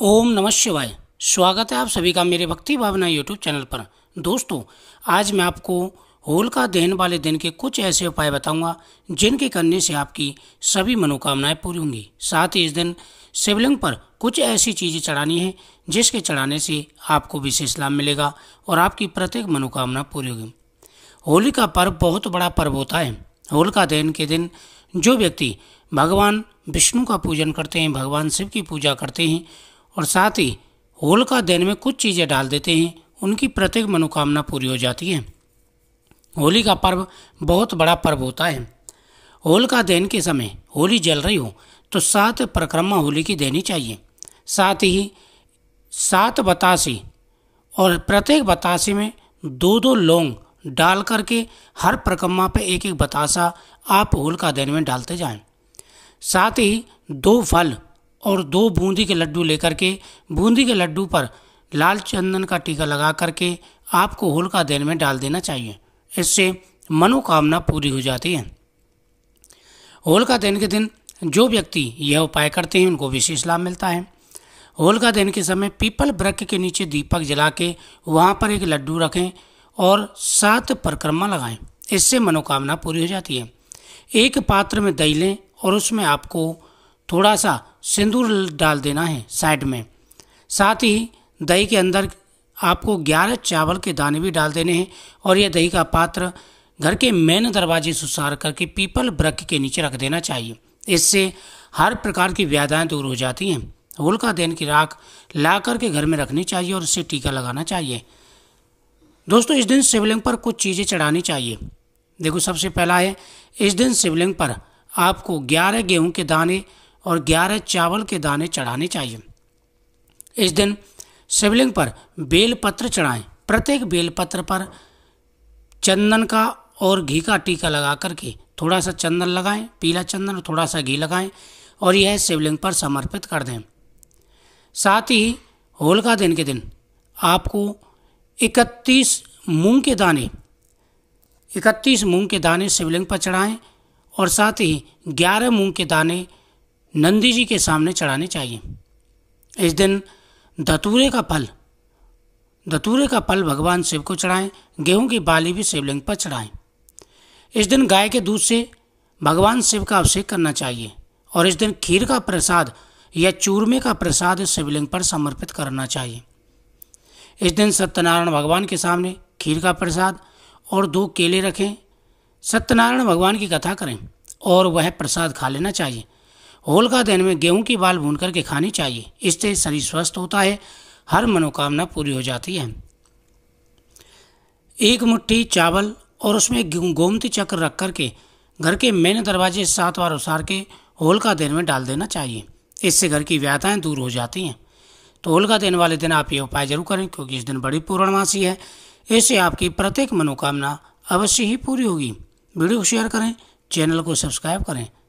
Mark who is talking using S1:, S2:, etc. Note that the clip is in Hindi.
S1: ओम नमः शिवाय स्वागत है आप सभी का मेरे भक्ति भावना यूट्यूब चैनल पर दोस्तों आज मैं आपको होल का दहन वाले दिन के कुछ ऐसे उपाय बताऊंगा जिनके करने से आपकी सभी मनोकामनाएं पूरी होंगी साथ ही इस दिन शिवलिंग पर कुछ ऐसी चीज़ें चढ़ानी है जिसके चढ़ाने से आपको विशेष लाभ मिलेगा और आपकी प्रत्येक मनोकामना पूरी होगी होली का पर्व बहुत बड़ा पर्व होता है होल का दहन के दिन जो व्यक्ति भगवान विष्णु का पूजन करते हैं भगवान शिव की पूजा करते हैं और साथ ही होलिका दहन में कुछ चीज़ें डाल देते हैं उनकी प्रत्येक मनोकामना पूरी हो जाती है होली का पर्व बहुत बड़ा पर्व होता है होलिका दहन के समय होली जल रही हो तो सात परिक्रमा होली की देनी चाहिए साथ ही सात बतासी और प्रत्येक बतासी में दो दो लौंग डाल करके हर परिक्रमा पे एक एक बतासा आप होलिका दहन में डालते जाएं साथ ही दो फल और दो बूंदी के लड्डू लेकर के बूंदी के लड्डू पर लाल चंदन का टीका लगा करके आपको होलिका दहन में डाल देना चाहिए इससे मनोकामना पूरी हो जाती है होलिका दहन के दिन जो व्यक्ति यह उपाय करते हैं उनको विशेष लाभ मिलता है होलिका दहन के समय पीपल वृक्ष के नीचे दीपक जला के वहाँ पर एक लड्डू रखें और सात परिक्रमा लगाएं इससे मनोकामना पूरी हो जाती है एक पात्र में दही लें और उसमें आपको थोड़ा सा सिंदूर डाल देना है साइड में साथ ही दही के अंदर आपको ग्यारह चावल के दाने भी डाल देने हैं और यह दही का पात्र घर के मेन दरवाजे से उसार करके पीपल वृक्ष के नीचे रख देना चाहिए इससे हर प्रकार की व्याधाएँ दूर हो जाती हैं होलिका देन की राख ला करके घर में रखनी चाहिए और इससे टीका लगाना चाहिए दोस्तों इस दिन शिवलिंग पर कुछ चीज़ें चढ़ानी चाहिए देखो सबसे पहला है इस दिन शिवलिंग पर आपको ग्यारह गेहूं के दाने और ग्यारह चावल के दाने चढ़ाने चाहिए इस दिन शिवलिंग पर बेलपत्र चढ़ाएं प्रत्येक बेलपत्र पर चंदन का और घी का टीका लगा करके थोड़ा सा चंदन लगाएं पीला चंदन और थोड़ा सा घी लगाएं और यह शिवलिंग पर समर्पित कर दें साथ ही होलिका दिन के दिन आपको 31 मूंग के दाने 31 मूंग के दाने शिवलिंग पर चढ़ाएं और साथ ही 11 मूंग के दाने नंदी जी के सामने चढ़ाने चाहिए इस दिन धतूरे का फल धतूरे का फल भगवान शिव को चढ़ाएं गेहूं की बाली भी शिवलिंग पर चढ़ाएं इस दिन गाय के दूध से भगवान शिव का अभिषेक करना चाहिए और इस दिन खीर का प्रसाद या चूरमे का प्रसाद शिवलिंग पर समर्पित करना चाहिए इस दिन सत्यनारायण भगवान के सामने खीर का प्रसाद और दो केले रखें सत्यनारायण भगवान की कथा करें और वह प्रसाद खा लेना चाहिए होलका दिन में गेहूं की बाल भून करके खानी चाहिए इससे शरीर स्वस्थ होता है हर मनोकामना पूरी हो जाती है एक मुट्ठी चावल और उसमें गोमती चक्र रख करके घर के मेन दरवाजे सात बार उसार के होलका दिन में डाल देना चाहिए इससे घर की व्याधाएँ दूर हो जाती हैं तो का दिन वाले दिन आप ये उपाय जरूर करें क्योंकि इस दिन बड़ी पूर्णमासी है इससे आपकी प्रत्येक मनोकामना अवश्य ही पूरी होगी वीडियो को शेयर करें चैनल को सब्सक्राइब करें